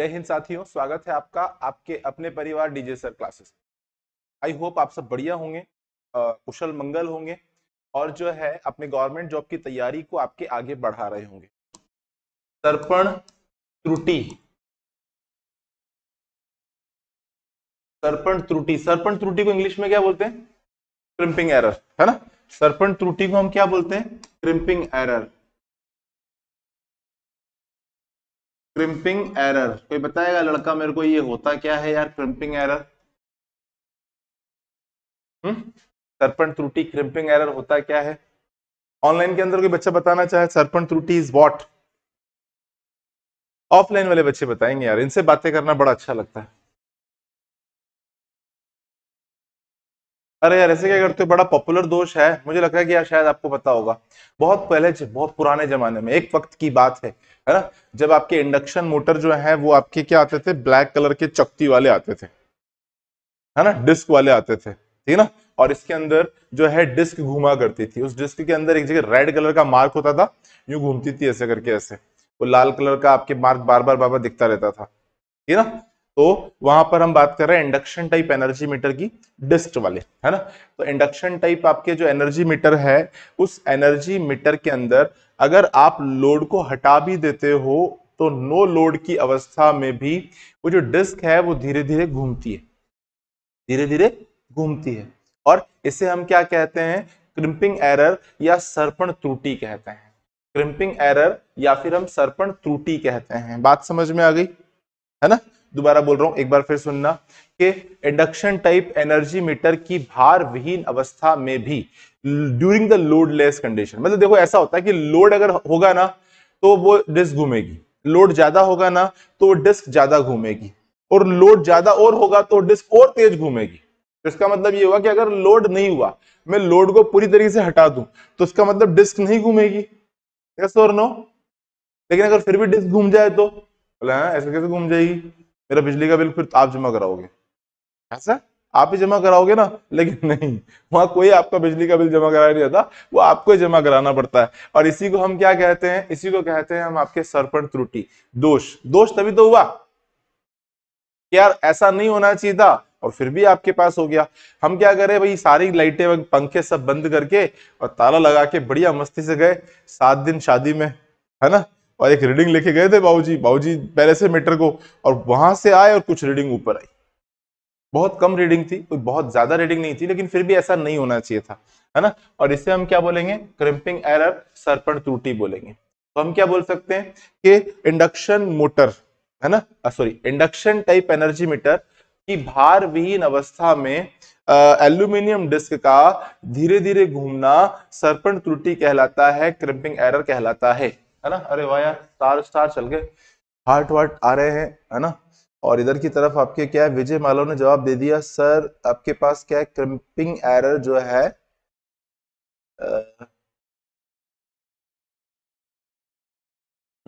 जय हिंद साथियों स्वागत है आपका आपके अपने परिवार DJ sir classes I hope आप सब बढ़िया होंगे कुशल मंगल होंगे और जो है अपने गवर्नमेंट जॉब की तैयारी को आपके आगे बढ़ा रहे होंगे तर्पण त्रुटि सर्पण त्रुटि सर्पण त्रुटि को इंग्लिश में क्या बोलते हैं क्रिम्पिंग एरर है ना सर्पण त्रुटि को हम क्या बोलते हैं क्रिम्पिंग एरर क्रिम्पिंग एरर कोई बताएगा लड़का मेरे को ये होता क्या है यार क्रिम्पिंग हम्म? एरर सरपंच त्रुटि क्रिम्पिंग एरर होता क्या है ऑनलाइन के अंदर कोई बच्चा बताना चाहे सरपंच त्रुटि इज वॉट ऑफलाइन वाले बच्चे बताएंगे यार इनसे बातें करना बड़ा अच्छा लगता है अरे यार ऐसे क्या करते हो बड़ा पॉपुलर दोष है मुझे लग रहा है कि यार शायद आपको पता होगा बहुत पहले बहुत पुराने जमाने में एक वक्त की बात है है ना जब आपके इंडक्शन मोटर जो है वो आपके क्या आते थे ब्लैक कलर के चक्ती वाले आते थे है ना डिस्क वाले आते थे ठीक ना और इसके अंदर जो है डिस्क घुमा करती थी उस डिस्क के अंदर एक जगह रेड कलर का मार्क होता था यूं घूमती थी ऐसे करके ऐसे वो लाल कलर का आपके मार्क बार बार बार बार दिखता रहता था ठीक ना तो वहां पर हम बात कर रहे हैं इंडक्शन टाइप एनर्जी मीटर की डिस्ट वाले है ना तो इंडक्शन टाइप आपके जो एनर्जी मीटर है उस एनर्जी मीटर के अंदर अगर आप लोड को हटा भी देते हो तो नो लोड की अवस्था में भी वो जो डिस्क है वो धीरे धीरे घूमती है धीरे धीरे घूमती है और इसे हम क्या कहते हैं क्रिम्पिंग एरर या सर्पण त्रुटि कहते हैं क्रिम्पिंग एरर या फिर हम सर्पण त्रुटि कहते हैं बात समझ में आ गई है ना दोबारा बोल रहा हूं एक बार फिर सुनना कि इंडक्शन टाइप एनर्जी मीटर की भार विहीन अवस्था में भी ड्यूरिंग द लोडलेस कंडीशन मतलब देखो ऐसा होता है कि लोड अगर होगा ना तो वो डिस्क घूमेगी लोड ज्यादा होगा ना तो डिस्क ज्यादा घूमेगी और लोड ज्यादा और होगा तो डिस्क और तेज घूमेगी तो इसका मतलब ये हुआ कि अगर लोड नहीं हुआ मैं लोड को पूरी तरीके से हटा दूं तो इसका मतलब डिस्क नहीं घूमेगी यस और नो लेकिन अगर फिर भी डिस्क घूम जाए तो बोला हाँ, ऐसे कैसे घूम जाएगी मेरा बिजली का बिल फिर आप जमा कराओगे हाँ। ऐसा आप ही जमा कराओगे ना लेकिन नहीं वहां कोई आपका बिजली का बिल जमा कराया नहीं जाता वो आपको ही जमा कराना पड़ता है और इसी को हम क्या कहते हैं इसी को कहते हैं हम आपके सरपण त्रुटि दोष दोष तभी तो हुआ यार ऐसा नहीं होना चाहिए था और फिर भी आपके पास हो गया हम क्या करें भाई सारी लाइटें पंखे सब बंद करके और ताला लगा के बढ़िया मस्ती से गए सात दिन शादी में है ना और एक रीडिंग लेके गए थे बाबूजी बाबूजी पहले से मीटर को और वहां से आए और कुछ रीडिंग ऊपर आई बहुत कम रीडिंग थी कोई बहुत ज्यादा रीडिंग नहीं थी लेकिन फिर भी ऐसा नहीं होना चाहिए था है ना और इसे हम क्या बोलेंगे क्रिम्पिंग एरर सरपण त्रुटि बोलेंगे तो हम क्या बोल सकते हैं कि इंडक्शन मोटर है ना sorry induction type energy meter की भार विहीन अवस्था में एल्यूमिनियम डिस्क का धीरे धीरे घूमना सरपण त्रुटि कहलाता है क्रिम्पिंग एरर कहलाता है है ना अरे वाह यार स्टार स्टार चल गए हार्ट वार्ट आ रहे हैं है ना और इधर की तरफ आपके क्या है विजय मालव ने जवाब दे दिया सर आपके पास क्या है क्रिपिंग एरर जो है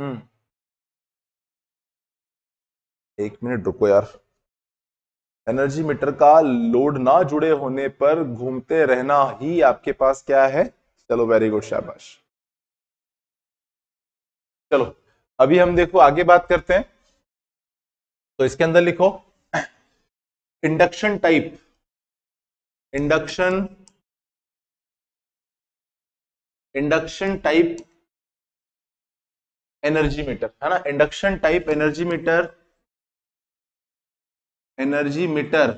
हम्म एक मिनट रुको यार एनर्जी मीटर का लोड ना जुड़े होने पर घूमते रहना ही आपके पास क्या है चलो वेरी गुड शाबाश चलो अभी हम देखो आगे बात करते हैं तो इसके अंदर लिखो induction type induction induction type energy meter है ना induction type energy meter energy meter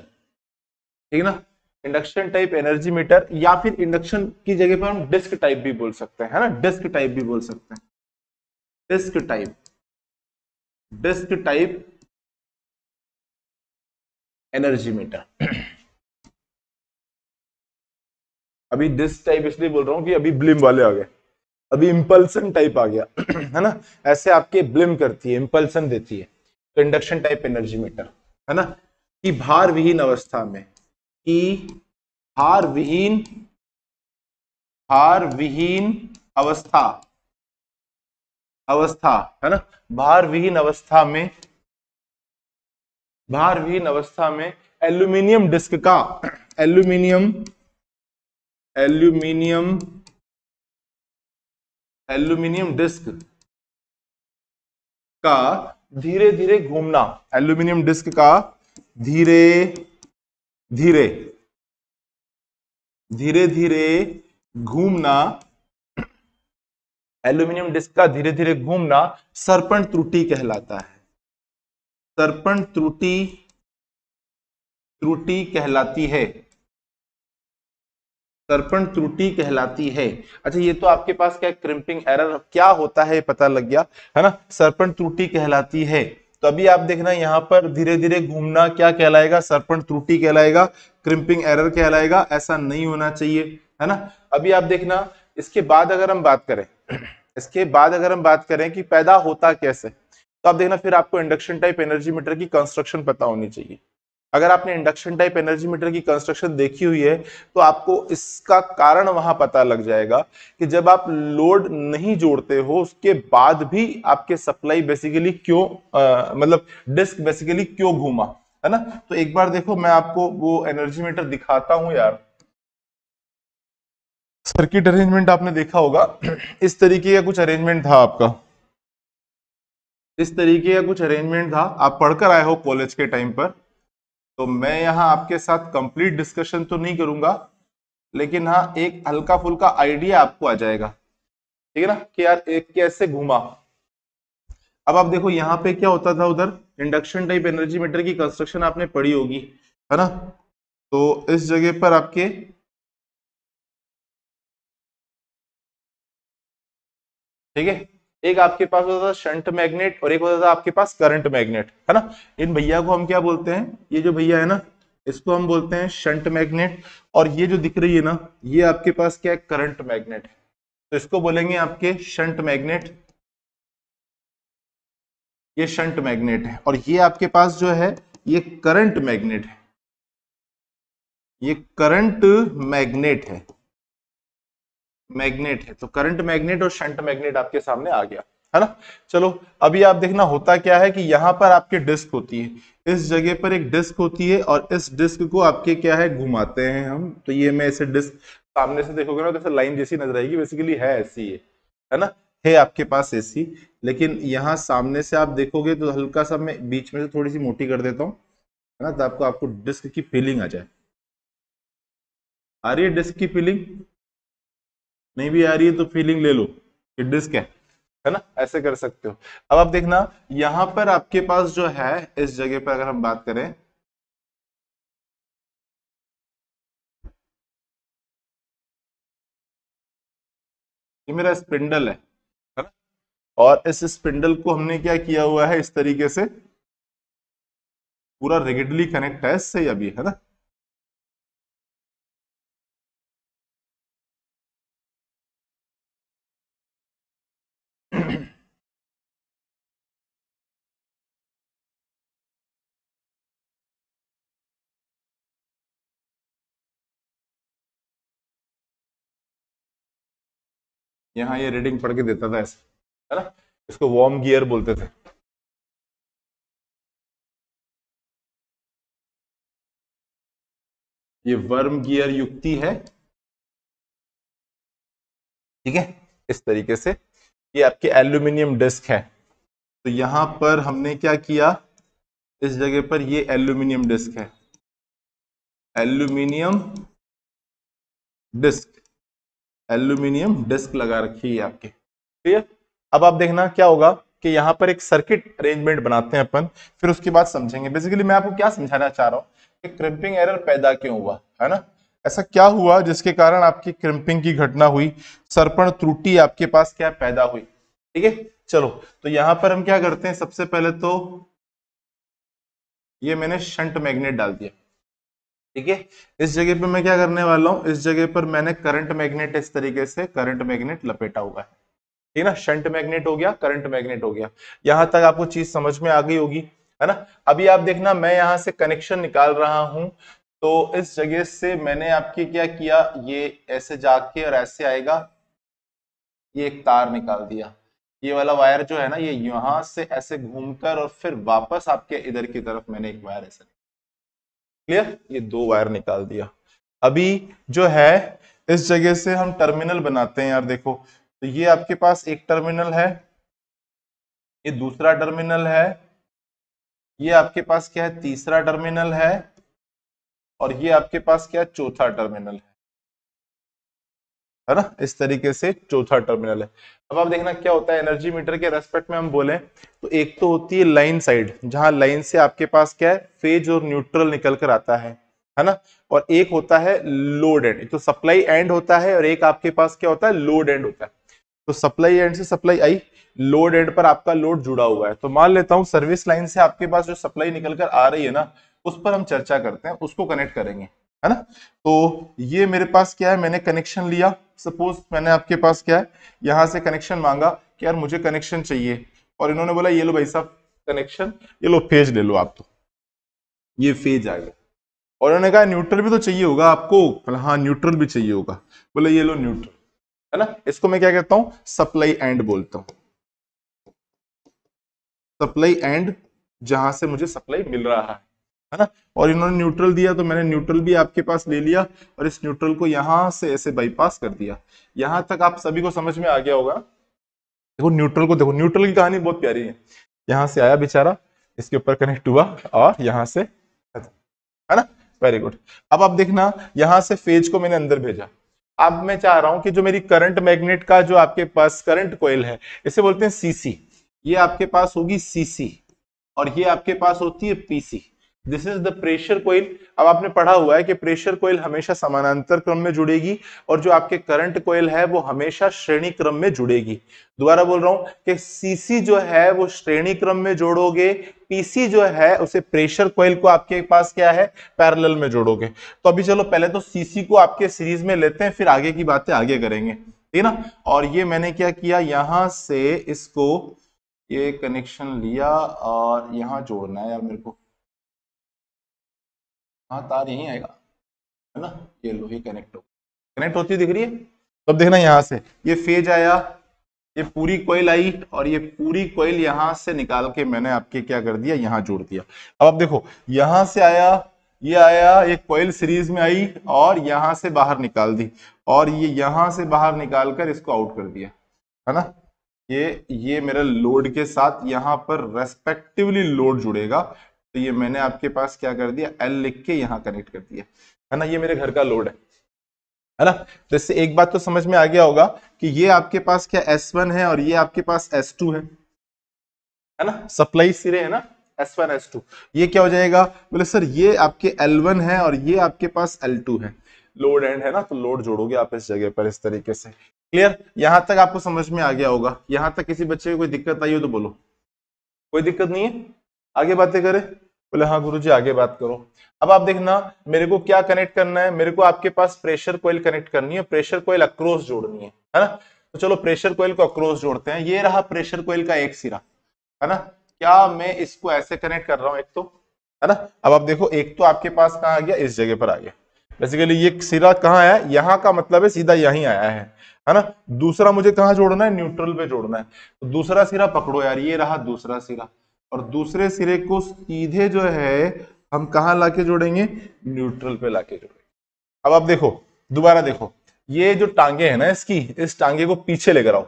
ठीक ना इंडक्शन टाइप एनर्जी मीटर या फिर इंडक्शन की जगह पर हम डिस्क टाइप भी बोल सकते हैं है ना डिस्क टाइप भी बोल सकते हैं disc type disc type energy meter अभी डिस्क टाइप इसलिए बोल रहा हूं कि अभी ब्लिम वाले आ गए अभी इंपल्सन टाइप आ गया है ना ऐसे आपके ब्लिम करती है इंपल्सन देती है कंडक्शन टाइप एनर्जी मीटर है ना कि भार विहीन अवस्था में कि भार विहीन भार विहीन अवस्था अवस्था है ना भार विहीन अवस्था में भार विहीन अवस्था में एल्यूमिनियम डिस्क का एल्यूमिनियम एल्यूमिनियम एल्यूमिनियम डिस्क का धीरे धीरे घूमना एल्यूमिनियम डिस्क का धीरे धीरे धीरे धीरे घूमना एल्यूमिनियम डिस्क का धीरे धीरे घूमना सर्पण त्रुटि कहलाता है सर्पण त्रुटि त्रुटि कहलाती है सर्पण त्रुटि कहलाती है अच्छा ये तो आपके पास क्या क्रिम्पिंग एरर क्या होता है पता लग गया है ना सर्पण त्रुटि कहलाती है तो अभी आप देखना यहाँ पर धीरे धीरे घूमना क्या कहलाएगा सर्पण त्रुटि कहलाएगा क्रिम्पिंग एरर कहलाएगा ऐसा नहीं होना चाहिए है ना अभी आप देखना इसके बाद अगर हम बात करें इसके बाद अगर हम बात करें कि पैदा होता कैसे तो आप देखना फिर आपको इंडक्शन टाइप एनर्जी मीटर की कंस्ट्रक्शन पता होनी चाहिए अगर आपने इंडक्शन टाइप एनर्जी मीटर की कंस्ट्रक्शन देखी हुई है तो आपको इसका कारण वहां पता लग जाएगा कि जब आप लोड नहीं जोड़ते हो उसके बाद भी आपके सप्लाई बेसिकली क्यों आ, मतलब डिस्क बेसिकली क्यों घूमा है ना तो एक बार देखो मैं आपको वो एनर्जी मीटर दिखाता हूं यार सर्किट अरेंजमेंट आपने देखा होगा इस तरीके का कुछ अरेंजमेंट था आपका इस तरीके का कुछ अरेंजमेंट था आप पढ़कर आए हो कॉलेज के टाइम पर तो मैं यहाँ आपके साथ कंप्लीट डिस्कशन तो नहीं करूंगा लेकिन हाँ एक हल्का फुल्का आइडिया आपको आ जाएगा ठीक है ना कि यार एक कैसे घूमा अब आप देखो यहाँ पे क्या होता था उधर इंडक्शन टाइप एनर्जी मीटर की कंस्ट्रक्शन आपने पढ़ी होगी है ना तो इस जगह पर आपके ठीक है एक आपके पास होता था शंट मैग्नेट और एक होता था आपके पास करंट मैग्नेट है ना इन भैया को हम क्या बोलते हैं ये जो भैया है ना इसको हम बोलते हैं शंट मैग्नेट और ये जो दिख रही है ना ये आपके पास क्या है करंट मैग्नेट तो इसको बोलेंगे आपके शंट मैग्नेट ये शंट मैग्नेट है और ये आपके पास जो है ये करंट मैग्नेट है ये करंट मैग्नेट है मैग्नेट है तो करंट मैग्नेट और शंट मैग्नेट आपके सामने आ गया है ना चलो अभी आप देखना होता क्या है कि यहाँ पर आपके डिस्क होती है इस जगह पर एक डिस्क होती है और इस डिस्क को आपके क्या है घुमाते हैं हम तो ये मैं ऐसे डिस्क सामने से देखोगे ना जैसे तो लाइन जैसी नजर आएगी बेसिकली है ऐसी है है ना है आपके पास ऐसी लेकिन यहाँ सामने से आप देखोगे तो हल्का सा मैं बीच में से थोड़ी सी मोटी कर देता हूँ है ना तो आपको आपको डिस्क की फीलिंग आ जाए आ रही है डिस्क की फीलिंग नहीं भी आ रही है तो फीलिंग ले लो कि डिस्क है है ना ऐसे कर सकते हो अब आप देखना यहां पर आपके पास जो है इस जगह पर अगर हम बात करें ये मेरा स्पिंडल है ना और इस स्पिंडल को हमने क्या किया हुआ है इस तरीके से पूरा रिगिडली कनेक्ट है इससे अभी है ना यहाँ ये रीडिंग पढ़ के देता था ऐसे है ना इसको वार्म गियर बोलते थे ये वर्म गियर युक्ति है ठीक है इस तरीके से ये आपके एल्यूमिनियम डिस्क है तो यहां पर हमने क्या किया इस जगह पर ये एल्यूमिनियम डिस्क है एल्यूमिनियम डिस्क एल्यूमिनियम डिस्क लगा रखी है ठीक क्लियर अब आप देखना क्या होगा कि यहाँ पर एक सर्किट अरेंजमेंट बनाते हैं अपन फिर उसके बाद समझेंगे बेसिकली मैं आपको क्या समझाना चाह रहा हूँ कि क्रिम्पिंग एरर पैदा क्यों हुआ है ना ऐसा क्या हुआ जिसके कारण आपकी क्रिम्पिंग की घटना हुई सर्पण त्रुटि आपके पास क्या पैदा हुई ठीक है चलो तो यहाँ पर हम क्या करते हैं सबसे पहले तो ये मैंने शंट मैग्नेट डाल दिया ठीक है इस जगह पे मैं क्या करने वाला हूँ इस जगह पर मैंने करंट मैग्नेट इस तरीके से करंट मैग्नेट लपेटा हुआ है ठीक है ना शंट मैग्नेट हो गया करंट मैग्नेट हो गया यहां तक आपको चीज समझ में आ गई होगी है ना अभी आप देखना मैं यहां से कनेक्शन निकाल रहा हूं तो इस जगह से मैंने आपके क्या किया ये ऐसे जाके और ऐसे आएगा ये एक तार निकाल दिया ये वाला वायर जो है ना ये यहां से ऐसे घूमकर और फिर वापस आपके इधर की तरफ मैंने एक वायर ऐसे क्लियर ये दो वायर निकाल दिया अभी जो है इस जगह से हम टर्मिनल बनाते हैं यार देखो तो ये आपके पास एक टर्मिनल है ये दूसरा टर्मिनल है ये आपके पास क्या है तीसरा टर्मिनल है और ये आपके पास क्या है चौथा टर्मिनल है है ना इस तरीके से चौथा टर्मिनल है अब आप देखना क्या होता है एनर्जी मीटर के रेस्पेक्ट में हम बोले तो एक तो होती है लाइन साइड जहां लाइन से आपके पास क्या है फेज और न्यूट्रल निकल कर आता है है ना और एक होता है लोड एंड तो सप्लाई एंड होता है और एक आपके पास क्या होता है लोड एंड होता है तो सप्लाई एंड से सप्लाई आई लोड एंड पर आपका लोड जुड़ा हुआ है तो मान लेता हूँ सर्विस लाइन से आपके पास जो सप्लाई निकल कर आ रही है ना उस पर हम चर्चा करते हैं उसको कनेक्ट करेंगे है ना तो ये मेरे पास क्या है मैंने कनेक्शन लिया सपोज मैंने आपके पास क्या है यहाँ से कनेक्शन मांगा कि यार मुझे कनेक्शन चाहिए और इन्होंने बोला ये लो भाई साहब कनेक्शन ये लो फेज ले लो आप तो ये फेज आ गया और उन्होंने कहा न्यूट्रल भी तो चाहिए होगा आपको बोला हाँ न्यूट्रल भी चाहिए होगा बोले ये लो न्यूट्रल है ना इसको मैं क्या कहता हूँ सप्लाई एंड बोलता हूँ सप्लाई एंड जहां से मुझे सप्लाई मिल रहा है है ना और इन्होंने न्यूट्रल दिया तो मैंने न्यूट्रल भी आपके पास ले लिया और इस न्यूट्रल को यहाँ से ऐसे बाईपास कर दिया यहाँ तक आप सभी को समझ में आ गया होगा देखो न्यूट्रल को देखो न्यूट्रल की कहानी बहुत प्यारी है यहाँ से आया बेचारा इसके ऊपर कनेक्ट हुआ और यहाँ से है ना वेरी गुड अब आप देखना यहाँ से फेज को मैंने अंदर भेजा अब मैं चाह रहा हूं कि जो मेरी करंट मैग्नेट का जो आपके पास करंट कोयल है इसे बोलते हैं सीसी ये आपके पास होगी सीसी और ये आपके पास होती है PC this is the pressure coil अब आपने पढ़ा हुआ है कि प्रेशर कोइल हमेशा समानांतर क्रम में जुड़ेगी और जो आपके करंट कोयल है वो हमेशा श्रेणी क्रम में जुड़ेगी दोबारा बोल रहा हूं कि सीसी जो है वो श्रेणी क्रम में जोड़ोगे पीसी जो है उसे प्रेशर कोयल को आपके पास क्या है पैरेलल में जोड़ोगे तो अभी चलो पहले तो सीसी को आपके सीरीज में लेते हैं फिर आगे की बातें आगे करेंगे ठीक ना और ये मैंने क्या किया यहां से इसको ये कनेक्शन लिया और यहां जोड़ना है यार मेरे को हाँ तार यहीं आएगा है ना ये लोहे कनेक्ट हो कनेक्ट होती दिख रही है तब देखना यहाँ से ये फेज आया ये पूरी कोयल आई और ये पूरी कोयल यहां से निकाल के मैंने आपके क्या कर दिया यहां जोड़ दिया अब आप देखो यहां से आया ये आया एक कोयल सीरीज में आई और यहां से बाहर निकाल दी और ये यहां से बाहर निकाल कर इसको आउट कर दिया है ना ये ये मेरा लोड के साथ यहां पर रेस्पेक्टिवली लोड जुड़ेगा तो ये मैंने आपके पास क्या कर दिया एल लिख के यहाँ कनेक्ट कर दिया है ना ये मेरे घर का लोड है है ना तो इससे एक बात तो समझ में आ गया होगा कि ये आपके पास क्या एस वन है और ये आपके पास एस टू है है ना सप्लाई सिरे है ना एस वन एस टू ये क्या हो जाएगा बोले सर ये आपके एल वन है और ये आपके पास एल टू है लोड एंड है ना तो लोड जोड़ोगे आप इस जगह पर इस तरीके से क्लियर यहां तक आपको समझ में आ गया होगा यहां तक किसी बच्चे को कोई दिक्कत आई हो तो बोलो कोई दिक्कत नहीं है आगे बातें करें बोले हाँ गुरु जी आगे बात करो अब आप देखना मेरे को क्या कनेक्ट करना है मेरे को आपके पास प्रेशर कोयल कनेक्ट करनी है प्रेशर कोयल अक्रोस जोड़नी है है ना तो चलो प्रेशर कोयल को अक्रोस जोड़ते हैं ये रहा प्रेशर कोयल का एक सिरा है ना क्या मैं इसको ऐसे कनेक्ट कर रहा हूँ एक तो है ना अब आप देखो एक तो आपके पास कहाँ आ गया इस जगह पर आ गया बेसिकली ये सिरा कहाँ आया यहाँ का मतलब है सीधा यही आया है है ना दूसरा मुझे कहाँ जोड़ना है न्यूट्रल पे जोड़ना है तो दूसरा सिरा पकड़ो यार ये रहा दूसरा सिरा और दूसरे सिरे को सीधे जो है हम कहा लाके जोड़ेंगे न्यूट्रल पे लाके जोड़ेंगे अब आप देखो दोबारा देखो ये जो टांगे है ना इसकी इस टांगे को पीछे लेकर आओ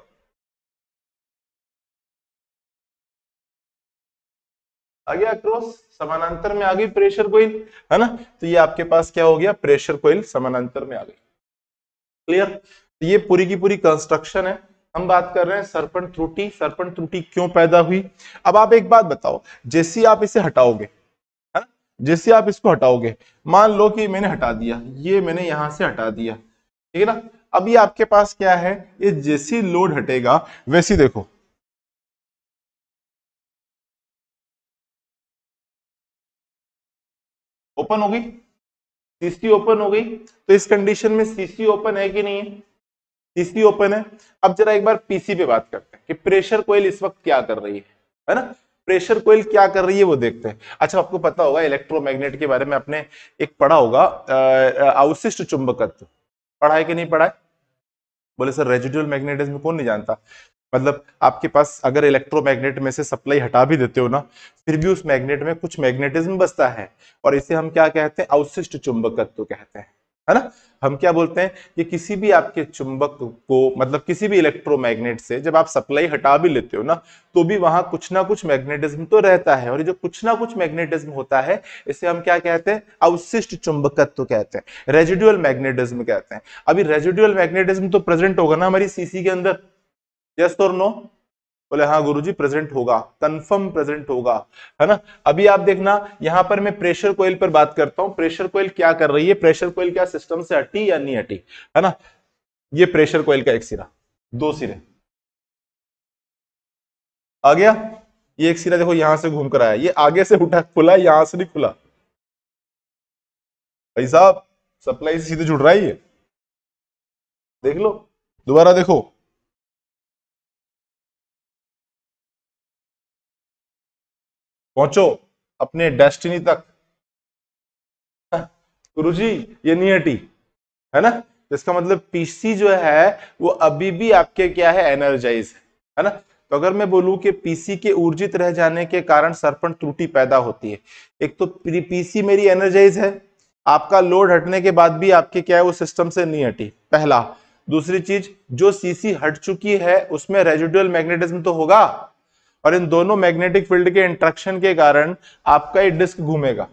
आ गया क्रॉस समानांतर में आ गई प्रेशर कोइल है ना तो ये आपके पास क्या हो गया प्रेशर कोइल समानांतर में आ गई क्लियर तो ये पूरी की पूरी कंस्ट्रक्शन है हम बात कर रहे हैं सर्पण त्रुटि सर्पण त्रुटि क्यों पैदा हुई अब आप एक बात बताओ जैसे आप इसे हटाओगे जैसे आप इसको हटाओगे मान लो कि मैंने हटा दिया ये मैंने यहां से हटा दिया ठीक है ना अभी आपके पास क्या है ये जैसी लोड हटेगा वैसी देखो ओपन हो गई सीसी ओपन हो गई तो इस कंडीशन में सीसी ओपन है कि नहीं है तीसरी ओपन है अब जरा एक बार पीसी पे बात करते हैं कि प्रेशर कोयल इस वक्त क्या कर रही है है ना प्रेशर कोयल क्या कर रही है वो देखते हैं अच्छा आपको पता होगा इलेक्ट्रोमैग्नेट के बारे में आपने एक पढ़ा होगा अवशिष्ट चुंबकत्व पढ़ा है कि नहीं पढ़ा है बोले सर रेजिडुअल मैग्नेटिज्म कौन नहीं जानता मतलब आपके पास अगर इलेक्ट्रोमैग्नेट में से सप्लाई हटा भी देते हो ना फिर भी उस मैग्नेट में कुछ मैग्नेटिज्म बसता है और इसे हम क्या कहते हैं अवशिष्ट चुंबकत्व कहते हैं है ना हम क्या बोलते हैं कि किसी भी आपके चुंबक को मतलब किसी भी इलेक्ट्रोमैग्नेट से जब आप सप्लाई हटा भी लेते हो ना तो भी वहां कुछ ना कुछ मैग्नेटिज्म तो रहता है और ये जो कुछ ना कुछ मैग्नेटिज्म होता है इसे हम क्या कहते हैं अवशिष्ट चुंबकत्व कहते हैं रेजिडुअल मैग्नेटिज्म कहते हैं अभी रेजिडुअल मैग्नेटिज्म तो प्रेजेंट होगा ना हमारी सीसी के अंदर यस और नो बोले हाँ गुरु जी प्रेजेंट होगा कंफर्म प्रेजेंट होगा है ना अभी आप देखना यहां पर मैं प्रेशर कोयल पर बात करता हूं प्रेशर कोयल क्या कर रही है प्रेशर कोयल क्या सिस्टम से हटी या नहीं हटी है ना ये प्रेशर कोयल का एक सिरा दो सिरे आ गया ये एक सिरा देखो यहां से घूम कर आया ये आगे से उठा खुला यहां से नहीं खुला भाई साहब सप्लाई से सीधे जुड़ रहा है ये देख लो दोबारा देखो पहुंचो अपने डेस्टिनी तक गुरु जी ये नियटी है ना इसका मतलब पीसी जो है वो अभी भी आपके क्या है एनर्जाइज है है ना तो अगर मैं बोलूं कि पीसी के ऊर्जित रह जाने के कारण सर्पण त्रुटि पैदा होती है एक तो पीसी मेरी एनर्जाइज है आपका लोड हटने के बाद भी आपके क्या है वो सिस्टम से नहीं हटी पहला दूसरी चीज जो सीसी हट चुकी है उसमें रेजिडुअल मैग्नेटिज्म तो होगा और इन दोनों मैग्नेटिक फील्ड के इंट्रक्शन के कारण आपका ये डिस्क घूमेगा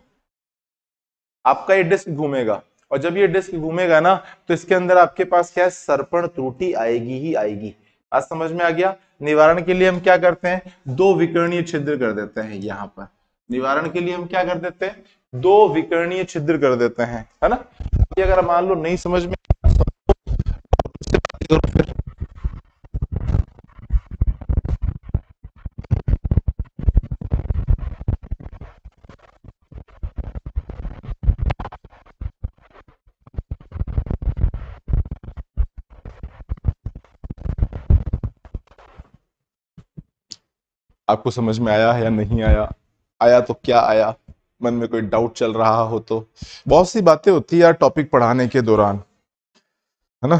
आपका ये डिस्क घूमेगा और जब ये डिस्क घूमेगा ना तो इसके अंदर आपके पास क्या है सर्पण त्रुटि आएगी ही आएगी आज समझ में आ गया निवारण के लिए हम क्या करते हैं दो विकर्णीय छिद्र कर देते हैं यहाँ पर निवारण के लिए हम क्या कर देते हैं दो विकर्णीय छिद्र कर देते हैं है ना अगर मान लो नहीं समझ में तो फिर आपको समझ में आया या नहीं आया आया तो क्या आया मन में कोई डाउट चल रहा हो तो बहुत सी बातें होती है यार टॉपिक पढ़ाने के दौरान है ना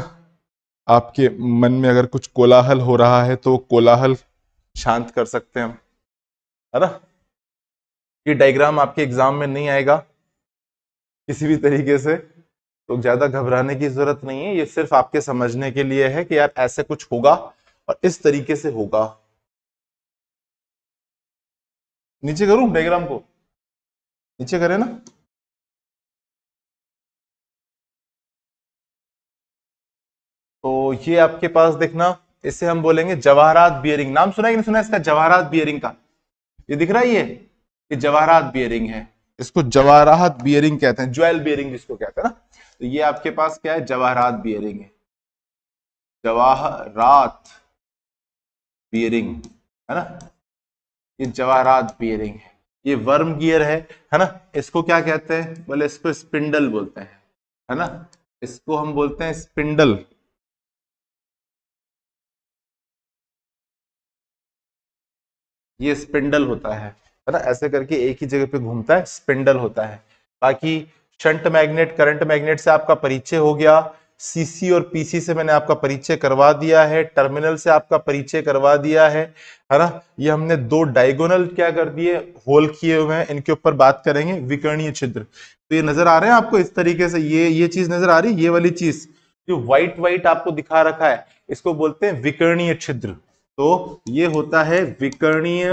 आपके मन में अगर कुछ कोलाहल हो रहा है तो कोलाहल शांत कर सकते हैं हम है ना ये डायग्राम आपके एग्जाम में नहीं आएगा किसी भी तरीके से तो ज़्यादा घबराने की ज़रूरत नहीं है ये सिर्फ आपके समझने के लिए है कि यार ऐसे कुछ होगा और इस तरीके से होगा नीचे करूं डायग्राम को नीचे करें ना तो ये आपके पास देखना इसे हम बोलेंगे जवाहरात बियरिंग नाम सुना कि नहीं सुना इसका जवाहरात बियरिंग का ये दिख रहा है ये कि जवाहरात बियरिंग है इसको जवाहरात बियरिंग कहते हैं ज्वेल बियरिंग जिसको कहते हैं ना तो ये आपके पास क्या है जवाहरात बियरिंग है जवाहरात बियरिंग है ना ये जवाहरात बियरिंग है ये वर्म गियर है है ना इसको क्या कहते हैं बोले इसको स्पिंडल बोलते हैं है ना इसको हम बोलते हैं स्पिंडल ये स्पिंडल होता है है ना ऐसे करके एक ही जगह पे घूमता है स्पिंडल होता है बाकी शंट मैग्नेट करंट मैग्नेट से आपका परिचय हो गया सीसी और पीसी से मैंने आपका परिचय करवा दिया है टर्मिनल से आपका परिचय करवा दिया है है ना ये हमने दो डायगोनल क्या कर दिए होल किए हुए हैं इनके ऊपर बात करेंगे विकर्णीय छिद्र तो ये नजर आ रहे हैं आपको इस तरीके से ये ये चीज नजर आ रही है ये वाली चीज जो व्हाइट व्हाइट आपको दिखा रखा है इसको बोलते हैं विकर्णीय छिद्र तो ये होता है विकर्णीय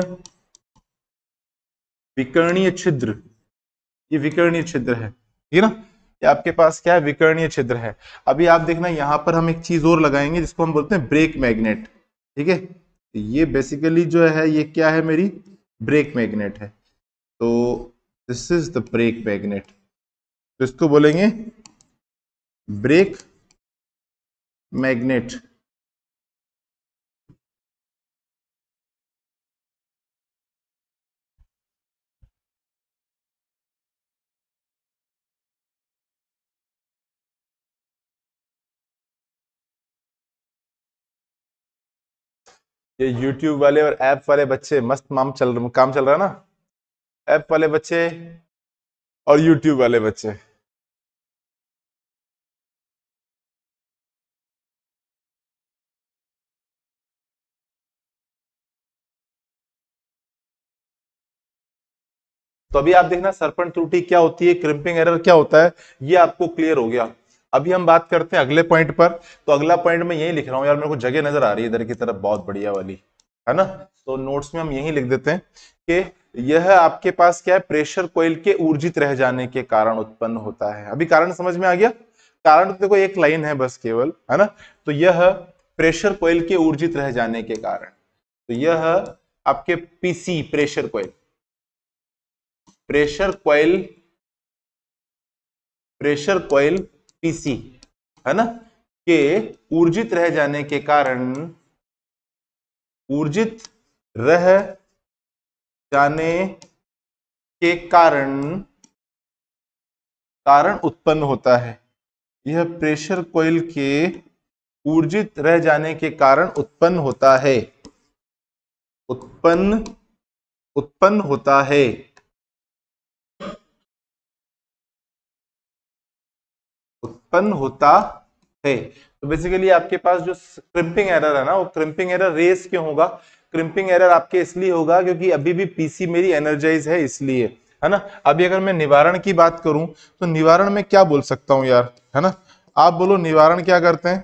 विकर्णीय छिद्र ये विकर्णीय छिद्र है ठीक ना ये आपके पास क्या है विकर्णीय छिद्र है अभी आप देखना यहाँ पर हम एक चीज और लगाएंगे जिसको हम बोलते हैं ब्रेक मैग्नेट ठीक है तो ये बेसिकली जो है ये क्या है मेरी ब्रेक मैग्नेट है तो this is the brake magnet तो इसको बोलेंगे ब्रेक मैग्नेट ये यूट्यूब वाले और ऐप वाले बच्चे मस्त माम चल काम चल रहा है ना ऐप वाले बच्चे और यूट्यूब वाले बच्चे तो अभी आप देखना सरपंच त्रुटि क्या होती है क्रिम्पिंग एरर क्या होता है ये आपको क्लियर हो गया अभी हम बात करते हैं अगले पॉइंट पर तो अगला पॉइंट में यही लिख रहा हूं यार मेरे को जगह नजर आ रही है इधर की तरफ बहुत बढ़िया वाली है ना तो नोट्स में हम यही लिख देते हैं कि यह आपके पास क्या है प्रेशर कोयल के ऊर्जित रह जाने के कारण उत्पन्न होता है अभी कारण समझ में आ गया कारण तो देखो एक लाइन है बस केवल है ना तो यह प्रेशर कोयल के ऊर्जित रह जाने के कारण तो यह आपके PC pressure coil pressure coil pressure coil PC है ना के ऊर्जित रह जाने के कारण ऊर्जित रह जाने के कारण कारण उत्पन्न होता है यह प्रेशर कोयल के ऊर्जित रह जाने के कारण उत्पन्न होता है उत्पन्न उत्पन्न होता है उत्पन्न होता है तो बेसिकली आपके पास जो क्रिम्पिंग एरर है ना वो क्रिम्पिंग एरर रेस क्यों होगा क्रिम्पिंग एरर आपके इसलिए होगा क्योंकि अभी भी पीसी मेरी एनर्जाइज है इसलिए है ना अभी अगर मैं निवारण की बात करूं तो निवारण में क्या बोल सकता हूं यार है ना आप बोलो निवारण क्या करते हैं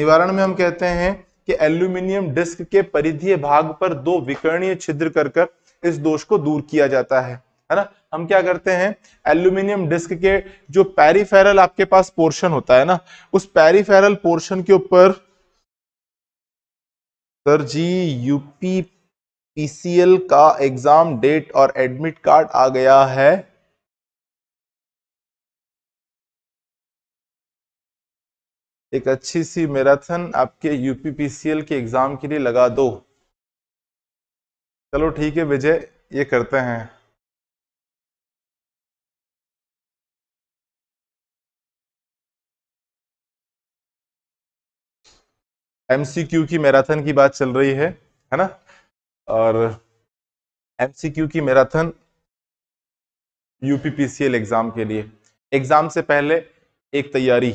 निवारण में हम कहते हैं कि एल्यूमिनियम डिस्क के परिधीय भाग पर दो विकर्णीय छिद्र कर इस दोष को दूर किया जाता है है ना हम क्या करते हैं एल्यूमिनियम डिस्क के जो पेरीफेरल आपके पास पोर्शन होता है ना उस पेरीफेरल पोर्शन के ऊपर सर जी यूपी पीसीएल का एग्जाम डेट और एडमिट कार्ड आ गया है एक अच्छी सी मैराथन आपके पीसीएल के एग्जाम के लिए लगा दो चलो ठीक है विजय ये करते हैं एमसीक्यू की मैराथन की बात चल रही है है ना और एमसीक्यू की मैराथन यूपीपीसीएल एग्जाम के लिए एग्जाम से पहले एक तैयारी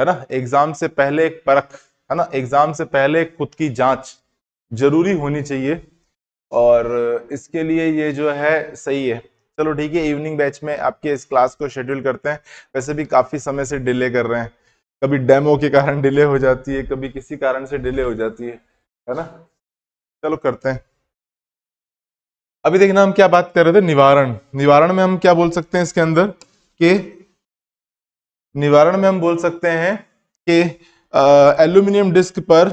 है ना एग्जाम से पहले एक परख है ना एग्जाम से पहले खुद की जांच जरूरी होनी चाहिए और इसके लिए ये जो है सही है चलो ठीक है इवनिंग बैच में आपके इस क्लास को शेड्यूल करते हैं वैसे भी काफ़ी समय से डिले कर रहे हैं कभी डेमो के कारण डिले हो जाती है कभी किसी कारण से डिले हो जाती है है ना चलो करते हैं अभी देखना हम क्या बात कर रहे थे निवारण निवारण में हम क्या बोल सकते हैं इसके अंदर के निवारण में हम बोल सकते हैं कि एल्यूमिनियम डिस्क पर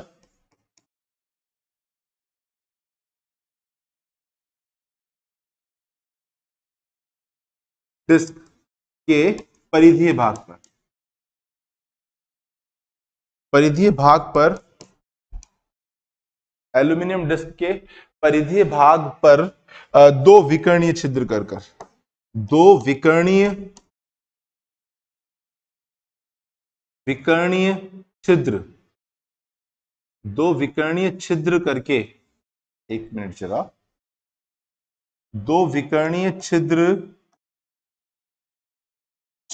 डिस्क के परिधीय भाग पर परिधीय भाग पर एल्यूमिनियम डिस्क के परिधीय भाग पर दो विकर्णीय छिद्र कर कर दो विकर्णीय विकर्णीय छिद्र दो विकर्णीय छिद्र करके एक मिनट चला दो विकर्णीय छिद्र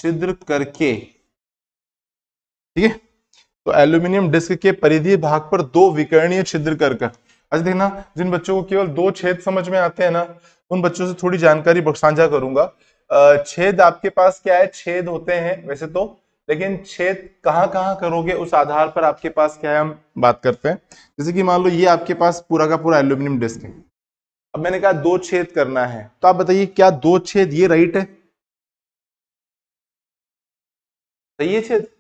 छिद्र करके ठीक है तो एल्यूमिनियम डिस्क के परिधि भाग पर दो विकरणीय छिद्र करकर कर अच्छा देखना जिन बच्चों को केवल दो छेद समझ में आते हैं ना उन बच्चों से थोड़ी जानकारी साझा करूंगा छेद आपके पास क्या है छेद होते हैं वैसे तो लेकिन छेद कहाँ कहाँ करोगे उस आधार पर आपके पास क्या है हम बात करते हैं जैसे कि मान लो ये आपके पास पूरा का पूरा एल्यूमिनियम डिस्क है अब मैंने कहा दो छेद करना है तो आप बताइए क्या दो छेद ये राइट है सही है छेद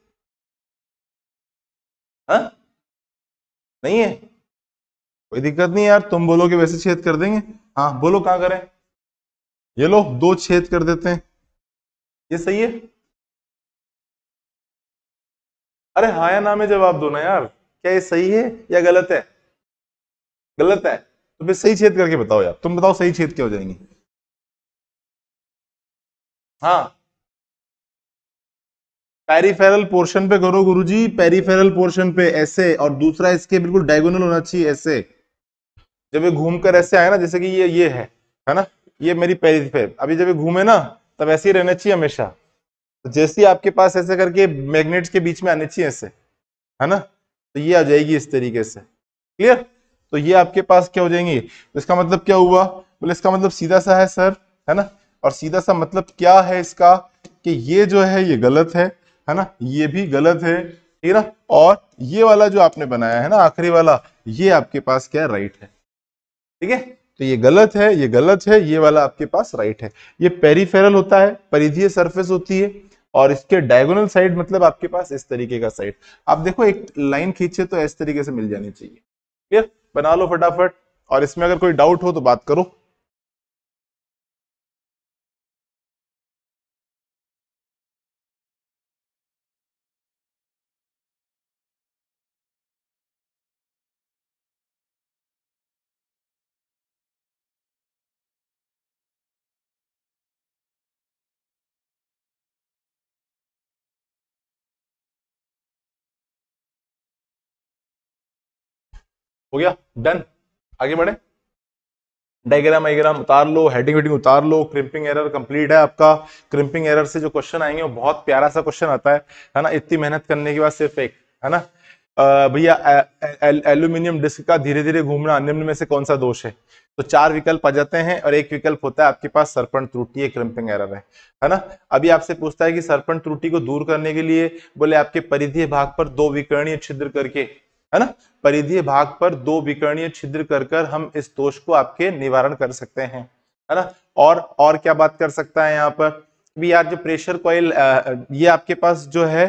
हा? नहीं है कोई दिक्कत नहीं यार तुम बोलोगे वैसे छेद कर देंगे हाँ बोलो कहाँ करें ये लो दो छेद कर देते हैं ये सही है अरे हाँ या ना में जवाब दो ना यार क्या ये सही है या गलत है गलत है तो फिर सही छेद करके बताओ यार तुम बताओ सही छेद क्या हो जाएंगे हाँ पेरीफेरल पोर्शन पे करो गुरुजी पेरीफेरल पोर्शन पे ऐसे और दूसरा इसके बिल्कुल डायगोनल होना चाहिए ऐसे जब ये घूमकर ऐसे आए ना जैसे कि ये ये है है ना ये मेरी पेरीफेर अभी जब ये घूमे ना तब ऐसे ही रहना चाहिए हमेशा तो जैसे ही आपके पास ऐसे करके मैग्नेट्स के बीच में आने चाहिए ऐसे है ना तो ये आ जाएगी इस तरीके से क्लियर तो ये आपके पास क्या हो जाएंगे तो इसका मतलब क्या हुआ बोले इसका मतलब सीधा सा है सर है ना और सीधा सा मतलब क्या है इसका कि ये जो है ये गलत है है ना ये भी गलत है ठीक है ना और ये वाला जो आपने बनाया है ना आखिरी वाला ये आपके पास क्या राइट है ठीक है तो ये गलत है ये गलत है ये वाला आपके पास राइट है ये पेरीफेरल होता है परिधीय सरफेस होती है और इसके डायगोनल साइड मतलब आपके पास इस तरीके का साइड आप देखो एक लाइन खींचे तो इस तरीके से मिल जानी चाहिए क्लियर बना लो फटाफट और इसमें अगर कोई डाउट हो तो बात करो हो गया डन आगे बढ़े डायग्राम आइग्राम उतार लो हेडिंग वेडिंग उतार लो क्रिम्पिंग एरर कंप्लीट है आपका क्रिम्पिंग एरर से जो क्वेश्चन आएंगे वो बहुत प्यारा सा क्वेश्चन आता है है ना इतनी मेहनत करने के बाद सिर्फ एक है ना भैया एल्यूमिनियम डिस्क का धीरे धीरे घूमना निम्न में से कौन सा दोष है तो चार विकल्प आ जाते हैं और एक विकल्प होता है आपके पास सरपण त्रुटि है क्रिम्पिंग एरर है है ना अभी आपसे पूछता है कि सरपण त्रुटि को दूर करने के लिए बोले आपके परिधि भाग पर दो विकर्णीय छिद्र करके है ना परिधीय भाग पर दो विकरणीय छिद्र कर कर हम इस दोष को आपके निवारण कर सकते हैं है ना और और क्या बात कर सकता है यहाँ पर भी यार जो प्रेशर कॉइल ये आपके पास जो है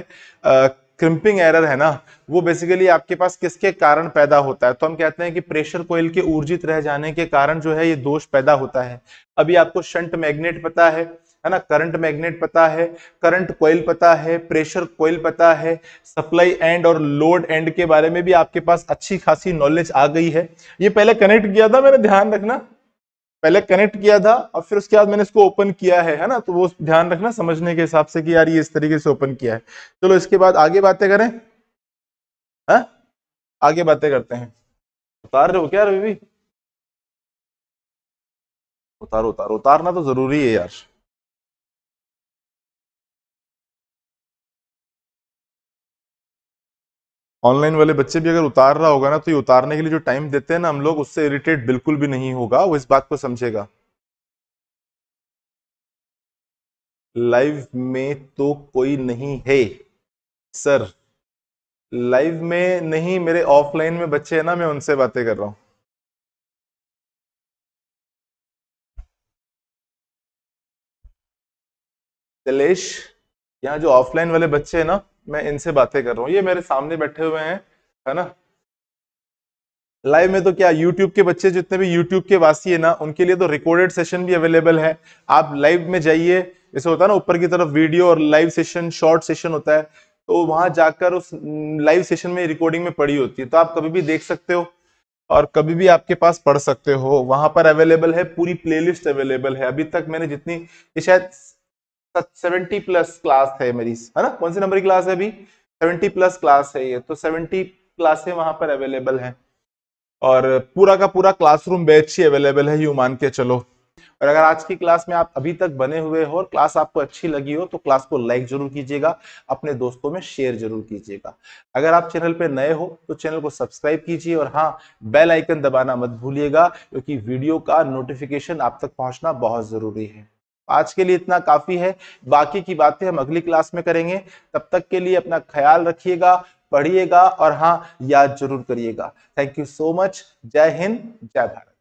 क्रिम्पिंग एरर है ना वो बेसिकली आपके पास किसके कारण पैदा होता है तो हम कहते हैं कि प्रेशर कोयल के ऊर्जित रह जाने के कारण जो है ये दोष पैदा होता है अभी आपको शंट मैग्नेट पता है है ना करंट मैग्नेट पता है करंट कोयल पता है प्रेशर कोयल पता है सप्लाई एंड और लोड एंड के बारे में भी आपके पास अच्छी खासी नॉलेज आ गई है ये पहले कनेक्ट किया था मैंने ध्यान रखना पहले कनेक्ट किया था और फिर उसके बाद मैंने इसको ओपन किया है है ना तो वो ध्यान रखना समझने के हिसाब से कि यार ये इस तरीके से ओपन किया है चलो इसके बाद आगे बातें करें हा? आगे बातें करते हैं उतार रहे हो क्या रवि उतारो उतारो उतारना तो जरूरी है यार ऑनलाइन वाले बच्चे भी अगर उतार रहा होगा ना तो ये उतारने के लिए जो टाइम देते हैं ना हम लोग उससे इरिटेट बिल्कुल भी नहीं होगा वो इस बात को समझेगा लाइव में तो कोई नहीं है सर लाइव में नहीं मेरे ऑफलाइन में बच्चे हैं ना मैं उनसे बातें कर रहा हूं शैलेश यहाँ जो ऑफलाइन वाले बच्चे हैं ना मैं इनसे बातें कर रहा हूँ ये मेरे सामने बैठे हुए हैं है ना लाइव में तो क्या यूट्यूब के बच्चे जितने भी यूट्यूब के वासी है ना उनके लिए तो रिकॉर्डेड सेशन भी अवेलेबल है आप लाइव में जाइए जैसे होता है ना ऊपर की तरफ वीडियो और लाइव सेशन शॉर्ट सेशन होता है तो वहां जाकर उस लाइव सेशन में रिकॉर्डिंग में पड़ी होती है तो आप कभी भी देख सकते हो और कभी भी आपके पास पढ़ सकते हो वहां पर अवेलेबल है पूरी प्लेलिस्ट अवेलेबल है अभी तक मैंने जितनी शायद सेवेंटी प्लस क्लास है मेरी है ना कौन सी नंबर की क्लास है अभी सेवेंटी प्लस क्लास है ये तो सेवेंटी क्लासे वहां पर अवेलेबल है और पूरा का पूरा क्लासरूम बैच ही अवेलेबल है यू मान के चलो और अगर आज की क्लास में आप अभी तक बने हुए हो और क्लास आपको अच्छी लगी हो तो क्लास को लाइक जरूर कीजिएगा अपने दोस्तों में शेयर जरूर कीजिएगा अगर आप चैनल पर नए हो तो चैनल को सब्सक्राइब कीजिए और हाँ बेल आइकन दबाना मत भूलिएगा क्योंकि वीडियो का नोटिफिकेशन आप तक पहुंचना बहुत जरूरी है आज के लिए इतना काफी है बाकी की बातें हम अगली क्लास में करेंगे तब तक के लिए अपना ख्याल रखिएगा पढ़िएगा और हाँ याद जरूर करिएगा थैंक यू सो मच जय हिंद जय भारत